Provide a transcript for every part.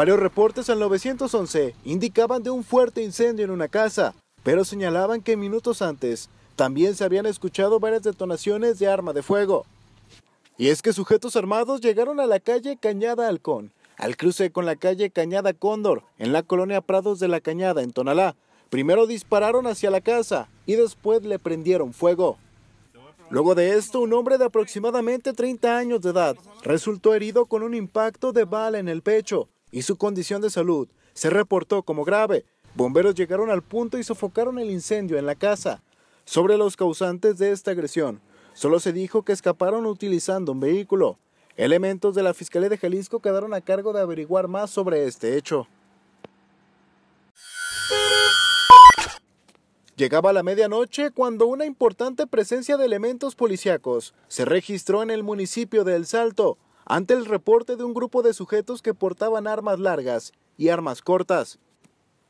Varios reportes al 911 indicaban de un fuerte incendio en una casa, pero señalaban que minutos antes también se habían escuchado varias detonaciones de arma de fuego. Y es que sujetos armados llegaron a la calle Cañada Halcón, al cruce con la calle Cañada Cóndor, en la colonia Prados de la Cañada, en Tonalá. Primero dispararon hacia la casa y después le prendieron fuego. Luego de esto, un hombre de aproximadamente 30 años de edad resultó herido con un impacto de bala en el pecho, y su condición de salud se reportó como grave. Bomberos llegaron al punto y sofocaron el incendio en la casa. Sobre los causantes de esta agresión, solo se dijo que escaparon utilizando un vehículo. Elementos de la Fiscalía de Jalisco quedaron a cargo de averiguar más sobre este hecho. Llegaba la medianoche cuando una importante presencia de elementos policíacos se registró en el municipio de El Salto, ante el reporte de un grupo de sujetos que portaban armas largas y armas cortas.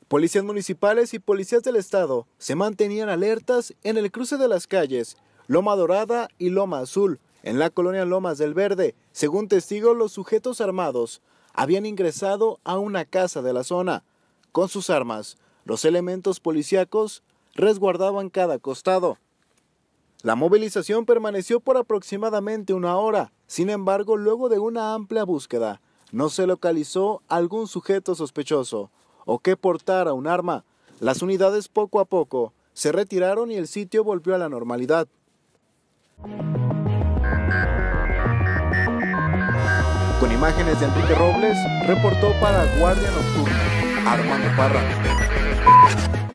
Policías municipales y policías del Estado se mantenían alertas en el cruce de las calles Loma Dorada y Loma Azul, en la colonia Lomas del Verde. Según testigos, los sujetos armados habían ingresado a una casa de la zona. Con sus armas, los elementos policíacos resguardaban cada costado. La movilización permaneció por aproximadamente una hora, sin embargo, luego de una amplia búsqueda, no se localizó algún sujeto sospechoso o que portara un arma. Las unidades poco a poco se retiraron y el sitio volvió a la normalidad. Con imágenes de Enrique Robles, reportó para Guardia Nocturna, Armando Parra.